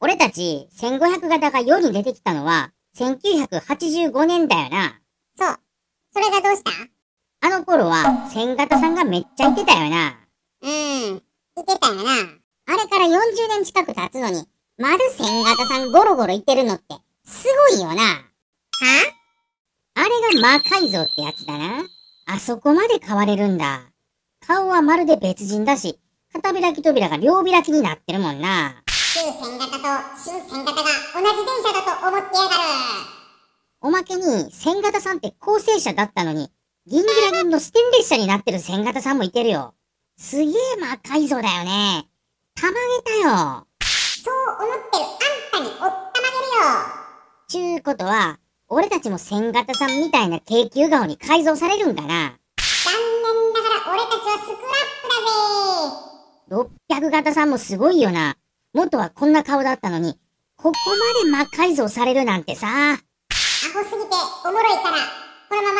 俺たち、1500型が世に出てきたのは、1985年だよな。そう。それがどうしたあの頃は、1000型さんがめっちゃいてたよな。うーん。いてたよな。あれから40年近く経つのに、まだ1000型さんゴロゴロいてるのって、すごいよな。はあれが魔改造ってやつだな。あそこまで変われるんだ。顔はまるで別人だし、片開き扉が両開きになってるもんな。旧線型と新線型が同じ電車だと思ってやがる。おまけに、線型さんって構成車だったのに、銀ギラ銀のステンレス車になってる線型さんもいてるよ。すげえ魔改造だよね。たまげたよ。そう思ってるあんたにおったまげるよ。ちゅうことは、俺たちも千型さんみたいな低級顔に改造されるんかな残念ながら俺たちはスクラップだぜ !600 型さんもすごいよな。元はこんな顔だったのに、ここまで魔改造されるなんてさ。アホすぎておもろいから、このまま